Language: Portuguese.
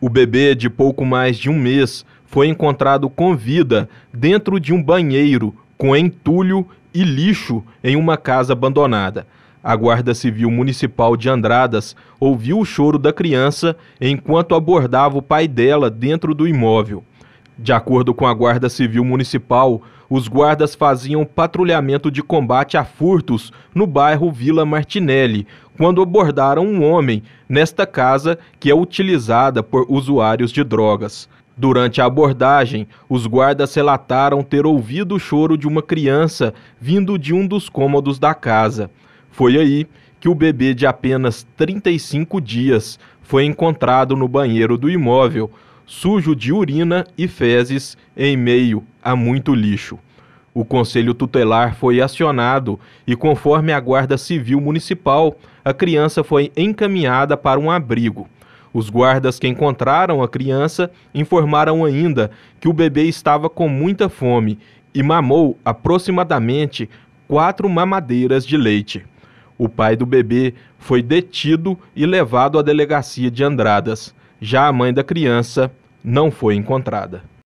O bebê de pouco mais de um mês foi encontrado com vida dentro de um banheiro com entulho e lixo em uma casa abandonada. A Guarda Civil Municipal de Andradas ouviu o choro da criança enquanto abordava o pai dela dentro do imóvel. De acordo com a Guarda Civil Municipal, os guardas faziam patrulhamento de combate a furtos no bairro Vila Martinelli, quando abordaram um homem nesta casa que é utilizada por usuários de drogas. Durante a abordagem, os guardas relataram ter ouvido o choro de uma criança vindo de um dos cômodos da casa. Foi aí que o bebê de apenas 35 dias foi encontrado no banheiro do imóvel, sujo de urina e fezes em meio a muito lixo. O conselho tutelar foi acionado e, conforme a Guarda Civil Municipal, a criança foi encaminhada para um abrigo. Os guardas que encontraram a criança informaram ainda que o bebê estava com muita fome e mamou aproximadamente quatro mamadeiras de leite. O pai do bebê foi detido e levado à delegacia de Andradas. Já a mãe da criança não foi encontrada.